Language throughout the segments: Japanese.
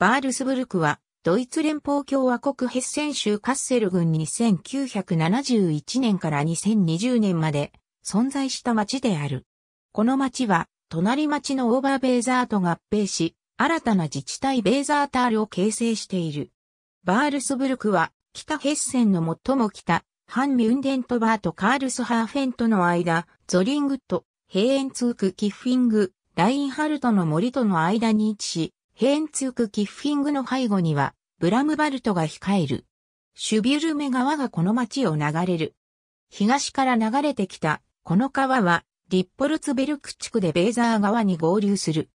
バールスブルクは、ドイツ連邦共和国ヘッセン州カッセル郡に1971年から2020年まで存在した町である。この町は、隣町のオーバーベーザーと合併し、新たな自治体ベーザータールを形成している。バールスブルクは、北ヘッセンの最も北、ハンミュンデントバーとカールスハーフェンとの間、ゾリングト、ヘイエンツーク・キッフィング、ラインハルトの森との間に位置し、ヘーンツーク・キッフィングの背後には、ブラムバルトが控える。シュビュルメ川がこの町を流れる。東から流れてきた、この川は、リッポルツベルク地区でベーザー川に合流する。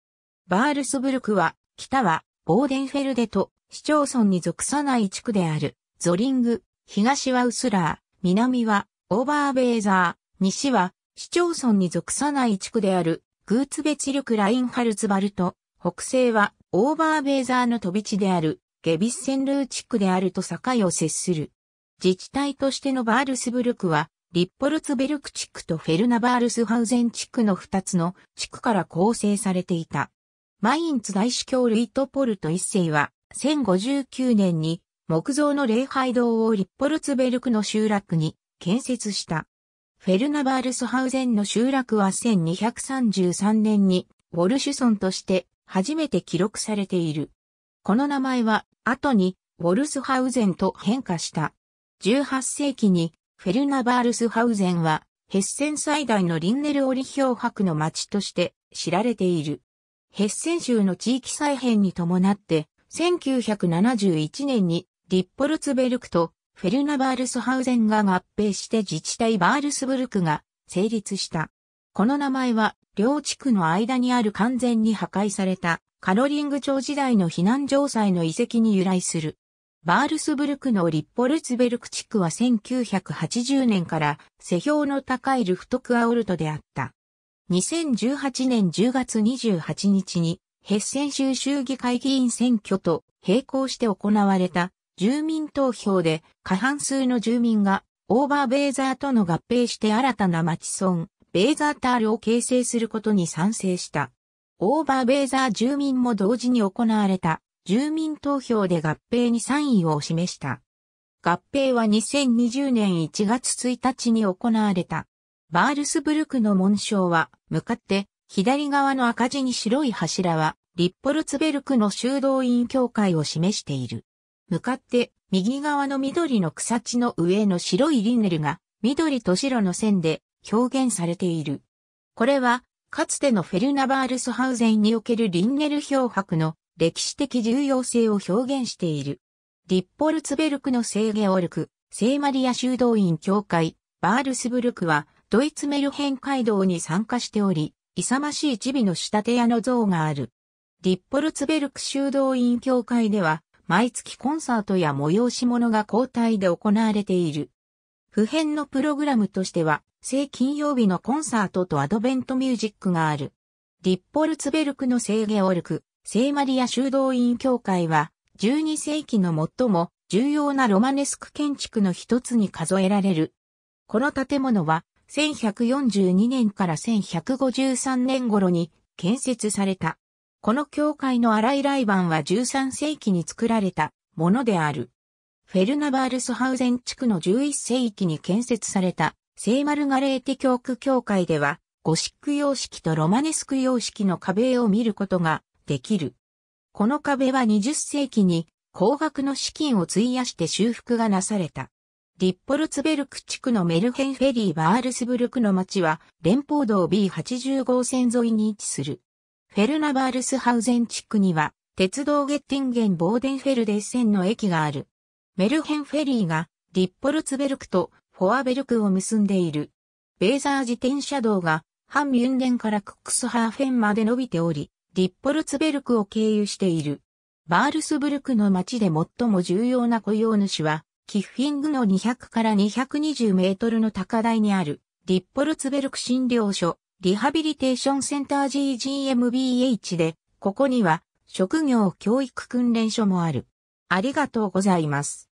バールスブルクは、北は、ボーデンフェルデと、市町村に属さない地区である、ゾリング、東はウスラー、南は、オーバーベーザー、西は、市町村に属さない地区である、グーツベチルク・ラインハルツバルト、北西は、オーバーベーザーの飛び地である、ゲビッセンルー地区であると境を接する。自治体としてのバールスブルクは、リッポルツベルク地区とフェルナバールスハウゼン地区の2つの地区から構成されていた。マインツ大司教ルイトポルト一世は、1059年に木造の礼拝堂をリッポルツベルクの集落に建設した。フェルナバールスハウゼンの集落は1233年にウォルシュソンとして初めて記録されている。この名前は後にウォルスハウゼンと変化した。18世紀にフェルナバールスハウゼンはヘッセン最大のリンネルオリ氷白の町として知られている。ヘッセン州の地域再編に伴って1971年にリッポルツベルクとフェルナバールスハウゼンが合併して自治体バールスブルクが成立した。この名前は両地区の間にある完全に破壊されたカロリング町時代の避難城塞の遺跡に由来する。バールスブルクのリッポルツベルク地区は1980年から世評の高いルフトクアオルトであった。2018年10月28日にヘッセン州州議会議員選挙と並行して行われた住民投票で過半数の住民がオーバーベーザーとの合併して新たな町村ベーザータールを形成することに賛成した。オーバーベーザー住民も同時に行われた住民投票で合併に賛意を示した。合併は2020年1月1日に行われた。バールスブルクの紋章は向かって左側の赤字に白い柱はリッポルツベルクの修道院協会を示している。向かって右側の緑の草地の上の白いリンネルが緑と白の線で表現されている。これは、かつてのフェルナバールスハウゼンにおけるリンネル漂白の歴史的重要性を表現している。ディッポルツベルクの聖ゲオルク、聖マリア修道院教会、バールスブルクは、ドイツメルヘン街道に参加しており、勇ましいチビの仕立て屋の像がある。ディッポルツベルク修道院教会では、毎月コンサートや催し物が交代で行われている。普遍のプログラムとしては、正金曜日のコンサートとアドベントミュージックがある。リッポルツベルクの聖ゲオルク、聖マリア修道院協会は、12世紀の最も重要なロマネスク建築の一つに数えられる。この建物は、1142年から1153年頃に建設された。この教会の荒い来板は13世紀に作られたものである。フェルナバールスハウゼン地区の11世紀に建設された聖マルガレーテ教区教会では、ゴシック様式とロマネスク様式の壁を見ることができる。この壁は20世紀に高額の資金を費やして修復がなされた。ディッポルツベルク地区のメルヘンフェリーバールスブルクの町は連邦道 b 8 5線沿いに位置する。フェルナバールスハウゼン地区には鉄道ゲッティンゲンボーデンフェルデッセンの駅がある。メルヘンフェリーがリッポルツベルクとフォアベルクを結んでいる。ベーザー自転車道がハンミュンデンからクックスハーフェンまで伸びており、リッポルツベルクを経由している。バールスブルクの町で最も重要な雇用主は、キッフィングの200から220メートルの高台にある、リッポルツベルク診療所、リハビリテーションセンター GGMBH で、ここには、職業教育訓練所もある。ありがとうございます。